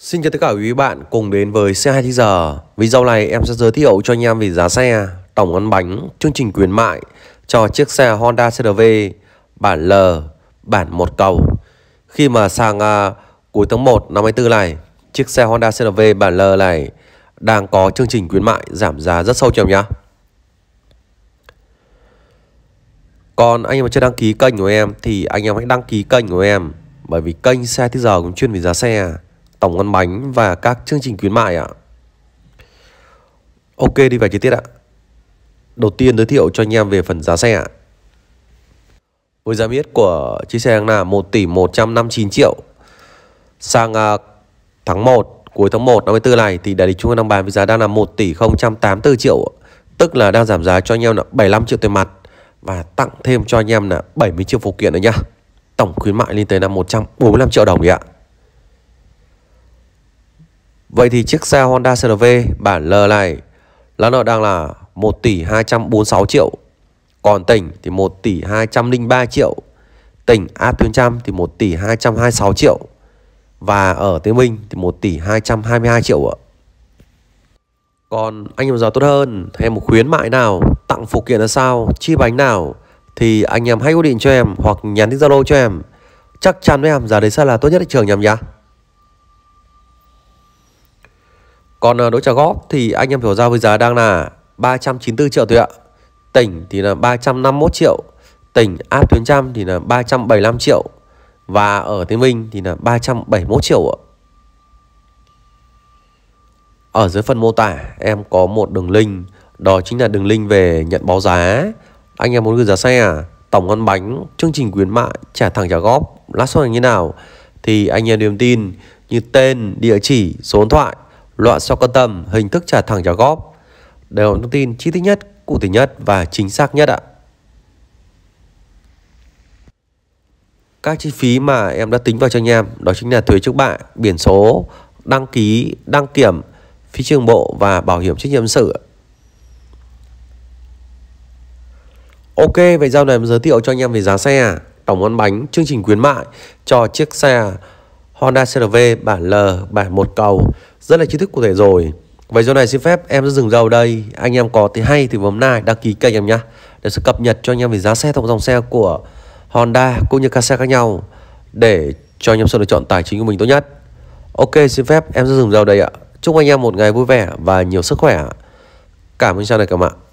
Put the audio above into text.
Xin chào tất cả quý bạn cùng đến với xe 2 giờ. Video này em sẽ giới thiệu cho anh em về giá xe, tổng ăn bánh, chương trình khuyến mại cho chiếc xe Honda CRV bản L, bản một cầu. Khi mà sang uh, cuối tháng 1 năm 24 này, chiếc xe Honda CRV bản L này đang có chương trình khuyến mại giảm giá rất sâu chèo nhá. Còn anh em chưa đăng ký kênh của em thì anh em hãy đăng ký kênh của em bởi vì kênh xe thế giờ cũng chuyên về giá xe tổng ngân bánh và các chương trình khuyến mại ạ. Ok đi vào chi tiết ạ. Đầu tiên giới thiệu cho anh em về phần giá xe ạ. Với giá miết của chiếc xe là 1 tỷ 159 triệu. Sang à, tháng 1, cuối tháng 1 năm 24 này thì đại lý chúng tôi đang bán với giá đang là 1 tỷ 084 triệu. Tức là đang giảm giá cho anh em là 75 triệu tiền mặt và tặng thêm cho anh em là 70 triệu phụ kiện nữa nhá. Tổng khuyến mại lên tới là 145 triệu đồng đấy ạ. Vậy thì chiếc xe Honda CRV bản L này là nợ đang là 1 tỷ 246 triệu Còn tỉnh thì 1 tỷ 203 triệu Tỉnh a tuyến trăm thì 1 tỷ 226 triệu Và ở Tây Minh thì 1 tỷ 222 triệu ạ Còn anh em giàu tốt hơn Hay một khuyến mại nào Tặng phụ kiện là sao Chi bánh nào Thì anh em hãy quyết định cho em Hoặc nhắn tin Zalo cho em Chắc chắn với em giá đấy sẽ là tốt nhất thị trường nhầm nhá Còn ờ, đối trả góp thì anh em hiểu ra với giá đang là 394 triệu thôi ạ. Tỉnh thì là 351 triệu, tỉnh áp tuyến trăm thì là 375 triệu và ở Tây Minh thì là 371 triệu ạ. Ở dưới phần mô tả em có một đường link Đó chính là đường link về nhận báo giá Anh em muốn gửi giá xe à? Tổng ăn bánh, chương trình khuyến mại Trả thẳng trả góp, lát suất như thế nào Thì anh em điềm tin như tên, địa chỉ, số điện thoại loạn so quan tâm, hình thức trả thẳng trả góp. Đều thông tin chi tiết nhất, cụ thể nhất và chính xác nhất ạ. Các chi phí mà em đã tính vào cho anh em đó chính là thuế trước bạ, biển số, đăng ký, đăng kiểm, phí trường bộ và bảo hiểm trách nhiệm sự. Ok, vậy giao này em giới thiệu cho anh em về giá xe, tổng ăn bánh, chương trình khuyến mại cho chiếc xe Honda CRV bản L bản một cầu rất là chi thức cụ thể rồi Vậy giờ này xin phép em sẽ dừng dầu đây Anh em có thì hay thì bấm like đăng ký kênh em nhé Để sẽ cập nhật cho anh em về giá xe thông dòng xe của Honda cũng như các xe khác nhau Để cho anh em sự lựa chọn tài chính của mình tốt nhất Ok xin phép em sẽ dừng dầu đây ạ Chúc anh em một ngày vui vẻ và nhiều sức khỏe Cảm ơn chào này các bạn